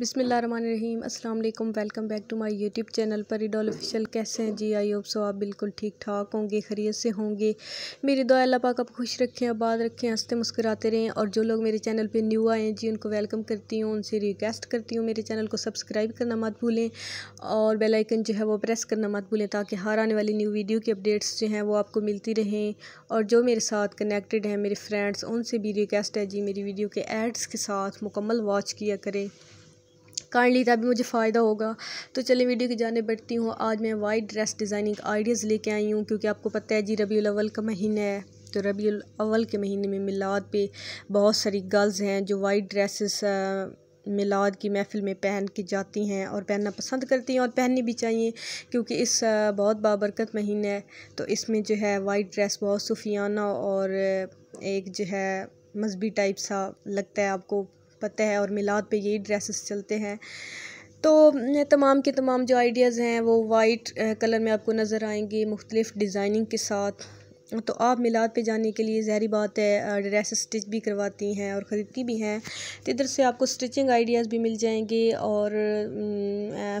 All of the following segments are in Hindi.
बिसमीम अस्सलाम वालेकुम welcome back to my YouTube channel परीडॉल ऑफिशियल कैसे हैं जी आई होप सो आप बिल्कुल ठीक ठाक होंगे खरीय से होंगे मेरी दुआ अल्लाह पाक आप खुश रखें आबाद रखें हंसते मुस्कुराते रहें और जो लोग मेरे चैनल पे न्यू आए हैं जी उनको वेलकम करती हूँ उनसे रिक्वेस्ट करती हूँ मेरे चैनल को सब्सक्राइब करना मत भूलें और बेलाइकन जो है वो प्रेस करना मत भूलें ताकि हर आने वाली न्यू वीडियो की अपडेट्स जो हैं वो आपको मिलती रहें और जो मेरे साथ कनेक्टेड हैं मेरे फ्रेंड्स उनसे भी रिक्वेस्ट है जी मेरी वीडियो के एड्स के साथ मुकम्मल वॉच किया करें काइंडली तभी तो मुझे फ़ायदा होगा तो चलिए वीडियो की जाने बढ़ती हूँ आज मैं वाइट ड्रेस डिज़ाइनिंग आइडियाज़ लेके आई हूँ क्योंकि आपको पता है जी रबी अवल का महीना है तो रबी अवल के महीने में मिलाद पे बहुत सारी गर्ल्स हैं जो वाइट ड्रेसेस मिलाद की महफ़िल में पहन के जाती हैं और पहनना पसंद करती हैं और पहननी भी चाहिए क्योंकि इस बहुत बाबरकत महीना है तो इसमें जो है वाइट ड्रेस बहुत सूफियाना और एक जो है मजहबी टाइप सा लगता है आपको पता है और मिलाद पे यही ड्रेसेस चलते हैं तो तमाम के तमाम जो आइडियाज़ हैं वो वाइट कलर में आपको नज़र आएंगे मुख्तलिफ़ डिज़ाइनिंग के साथ तो आप मिलाद पे जाने के लिए जहरी बात है ड्रेस स्टिच भी करवाती हैं और ख़रीदती भी हैं तो इधर से आपको स्टिचिंग आइडियाज़ भी मिल जाएंगे और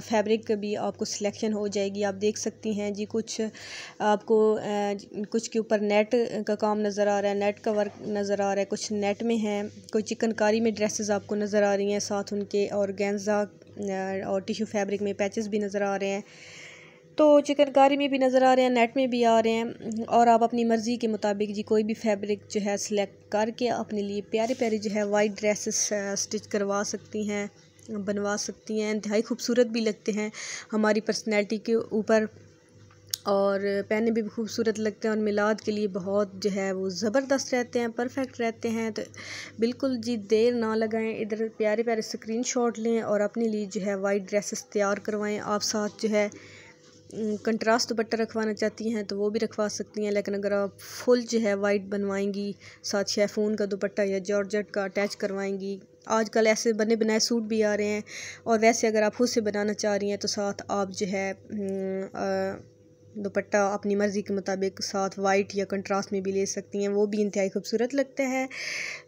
फैब्रिक का भी आपको सिलेक्शन हो जाएगी आप देख सकती हैं जी कुछ आपको कुछ के ऊपर नेट का काम नज़र आ रहा है नेट का वर्क नज़र आ रहा है कुछ नेट में है कोई चिकनकारी में ड्रेसेस आपको नज़र आ रही हैं साथ उनके और गेंजा और टिशू फैब्रिक में पैचेस भी नज़र आ रहे हैं तो चिकनकारी में भी नज़र आ रहे हैं नेट में भी आ रहे हैं और आप अपनी मर्ज़ी के मुताबिक जी कोई भी फैब्रिक जो है सिलेक्ट करके अपने लिए प्यारे प्यारे जो है वाइट ड्रेसेस स्टिच करवा सकती हैं बनवा सकती हैं इंतहाई खूबसूरत भी लगते हैं हमारी पर्सनैलिटी के ऊपर और पहने भी खूबसूरत लगते हैं और मिलाद के लिए बहुत जो है वो ज़बरदस्त रहते हैं परफेक्ट रहते हैं तो बिल्कुल जी देर ना लगाएं इधर प्यारे प्यारे स्क्रीनशॉट लें और अपने लिए जो है वाइट ड्रेसेस तैयार करवाएं आप साथ जो है कंट्रास्ट दुपट्टा रखवाना चाहती हैं तो वो भी रखवा सकती हैं लेकिन अगर आप फुल जो है वाइट बनवाएंगी साथ शेफून का दुपट्टा या जॉर्जट का अटैच करवाएंगी आजकल ऐसे बने बनाए सूट भी आ रहे हैं और वैसे अगर आप खुद से बनाना चाह रही हैं तो साथ आप जो है आ, दुपट्टा अपनी मर्ज़ी के मुताबिक साथ वाइट या कंट्रास्ट में भी ले सकती हैं वो भी इंतहाई खूबसूरत लगता है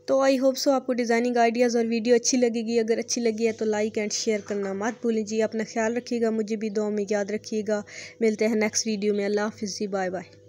तो आई होप सो आपको डिज़ाइनिंग आइडियाज़ और वीडियो अच्छी लगेगी अगर अच्छी लगी है तो लाइक एंड शेयर करना मत भूलिए अपना ख्याल रखिएगा मुझे भी दो में याद रखिएगा मिलते हैं नेक्स्ट वीडियो में अल्लाह जी बाय बाय